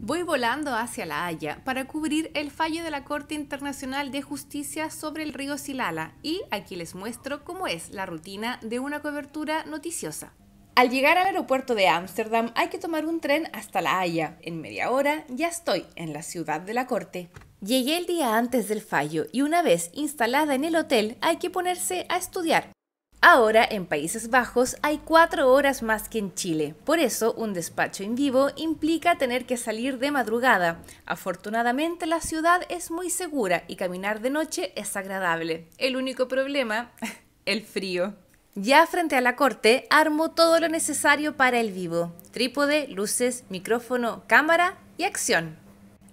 Voy volando hacia La Haya para cubrir el fallo de la Corte Internacional de Justicia sobre el río Silala y aquí les muestro cómo es la rutina de una cobertura noticiosa. Al llegar al aeropuerto de Ámsterdam hay que tomar un tren hasta La Haya. En media hora ya estoy en la ciudad de la Corte. Llegué el día antes del fallo y una vez instalada en el hotel hay que ponerse a estudiar. Ahora en Países Bajos hay cuatro horas más que en Chile, por eso un despacho en vivo implica tener que salir de madrugada. Afortunadamente la ciudad es muy segura y caminar de noche es agradable. El único problema, el frío. Ya frente a la corte, armo todo lo necesario para el vivo. Trípode, luces, micrófono, cámara y acción.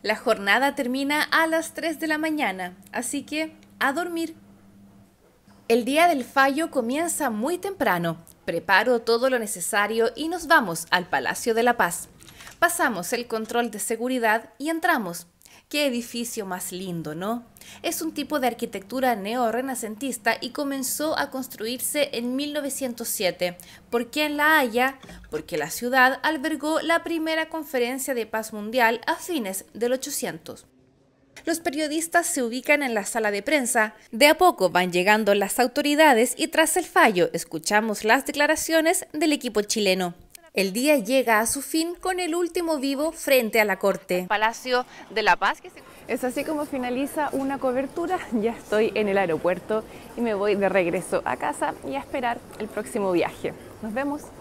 La jornada termina a las 3 de la mañana, así que a dormir. El día del fallo comienza muy temprano. Preparo todo lo necesario y nos vamos al Palacio de la Paz. Pasamos el control de seguridad y entramos. Qué edificio más lindo, ¿no? Es un tipo de arquitectura neorrenacentista y comenzó a construirse en 1907. ¿Por qué en La Haya? Porque la ciudad albergó la primera conferencia de paz mundial a fines del 800. Los periodistas se ubican en la sala de prensa. De a poco van llegando las autoridades y tras el fallo escuchamos las declaraciones del equipo chileno. El día llega a su fin con el último vivo frente a la Corte. Palacio de la Paz. Es así como finaliza una cobertura. Ya estoy en el aeropuerto y me voy de regreso a casa y a esperar el próximo viaje. Nos vemos.